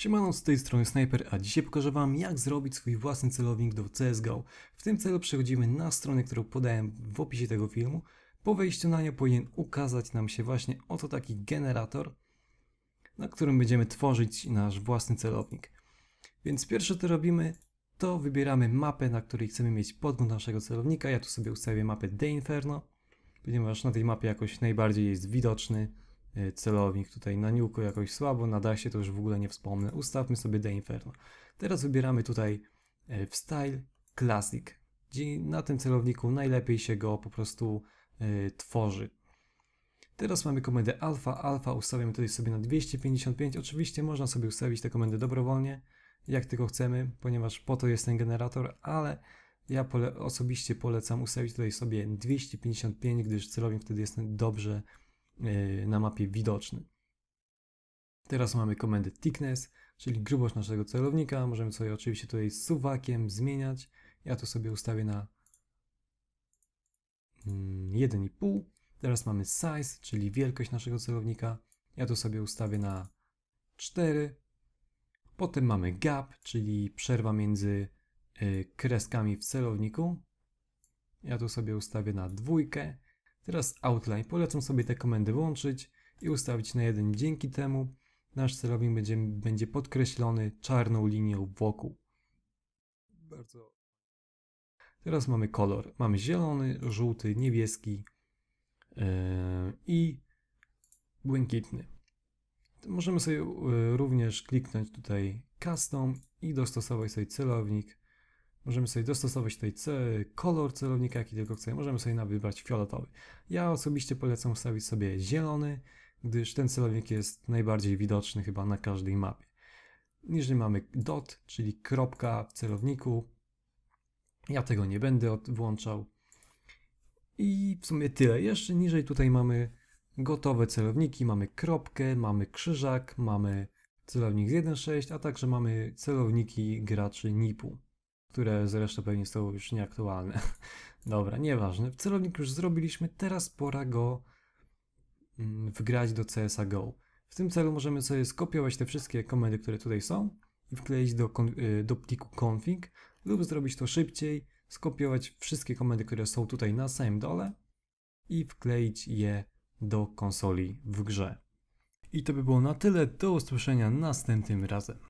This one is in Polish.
Siemano, z tej strony Sniper, a dzisiaj pokażę Wam jak zrobić swój własny celownik do CSGO. W tym celu przechodzimy na stronę, którą podałem w opisie tego filmu. Po wejściu na nią powinien ukazać nam się właśnie oto taki generator, na którym będziemy tworzyć nasz własny celownik. Więc pierwsze co robimy, to wybieramy mapę, na której chcemy mieć podgląd naszego celownika. Ja tu sobie ustawię mapę The Inferno, ponieważ na tej mapie jakoś najbardziej jest widoczny Y, celownik tutaj na niuko jakoś słabo, na dasie to już w ogóle nie wspomnę. Ustawmy sobie The Inferno. Teraz wybieramy tutaj y, w Style Classic, gdzie na tym celowniku najlepiej się go po prostu y, tworzy. Teraz mamy komendę alfa. Alfa ustawiamy tutaj sobie na 255. Oczywiście można sobie ustawić te komendy dobrowolnie, jak tylko chcemy, ponieważ po to jest ten generator, ale ja pole osobiście polecam ustawić tutaj sobie 255, gdyż celownik wtedy jest dobrze Y, na mapie widoczny. Teraz mamy komendę thickness, czyli grubość naszego celownika. Możemy sobie oczywiście tutaj suwakiem zmieniać. Ja to sobie ustawię na 1,5. Mm, Teraz mamy size, czyli wielkość naszego celownika. Ja to sobie ustawię na 4. Potem mamy gap, czyli przerwa między y, kreskami w celowniku. Ja to sobie ustawię na dwójkę. Teraz outline. Polecam sobie te komendy włączyć i ustawić na jeden. Dzięki temu nasz celownik będzie, będzie podkreślony czarną linią wokół. Bardzo. Teraz mamy kolor. Mamy zielony, żółty, niebieski yy, i błękitny. To możemy sobie e, również kliknąć tutaj custom i dostosować sobie celownik Możemy sobie dostosować tutaj kolor celownika, jaki tylko chcemy. Możemy sobie wybrać fioletowy. Ja osobiście polecam ustawić sobie zielony, gdyż ten celownik jest najbardziej widoczny chyba na każdej mapie. Niżej mamy dot, czyli kropka w celowniku. Ja tego nie będę włączał. I w sumie tyle. Jeszcze niżej tutaj mamy gotowe celowniki. Mamy kropkę, mamy krzyżak, mamy celownik z 1.6, a także mamy celowniki graczy NIP-u które zresztą pewnie są już nieaktualne. Dobra, nieważne. Celownik już zrobiliśmy, teraz pora go mm, wgrać do CSGO. W tym celu możemy sobie skopiować te wszystkie komendy, które tutaj są i wkleić do, y, do pliku config lub zrobić to szybciej, skopiować wszystkie komendy, które są tutaj na samym dole i wkleić je do konsoli w grze. I to by było na tyle. Do usłyszenia następnym razem.